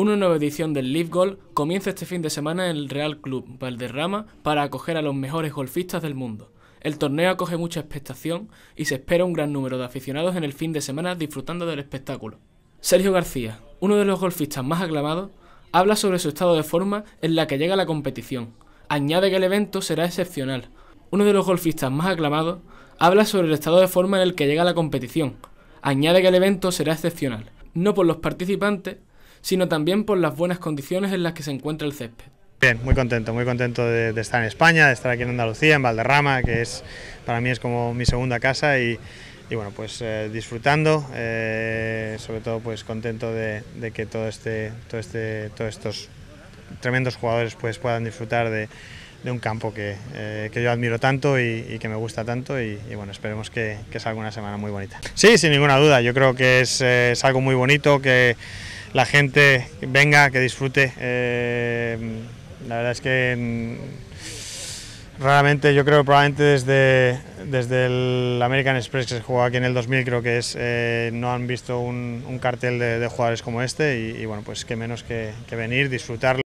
Una nueva edición del Live Golf comienza este fin de semana en el Real Club Valderrama para acoger a los mejores golfistas del mundo. El torneo acoge mucha expectación y se espera un gran número de aficionados en el fin de semana disfrutando del espectáculo. Sergio García, uno de los golfistas más aclamados, habla sobre su estado de forma en la que llega la competición. Añade que el evento será excepcional. Uno de los golfistas más aclamados habla sobre el estado de forma en el que llega la competición. Añade que el evento será excepcional, no por los participantes, sino también por las buenas condiciones en las que se encuentra el césped. Bien, muy contento, muy contento de, estar en España, de estar aquí en Andalucía, en Valderrama, que es para mí es como mi segunda casa y, bueno, pues eh, disfrutando, eh, sobre todo pues contento de, que todo este, todo este, todos estos tremendos jugadores pues puedan disfrutar de, un campo que, eh, que, yo admiro tanto y, que me gusta tanto y, bueno, esperemos que, que, salga una semana muy bonita. Sí, sin ninguna duda, yo creo que es, es algo muy bonito que la gente venga, que disfrute. Eh, la verdad es que mm, raramente, yo creo probablemente desde, desde el American Express que se jugó aquí en el 2000, creo que es, eh, no han visto un, cartel de, jugadores como este y, bueno, pues qué menos que, que venir, disfrutarlo.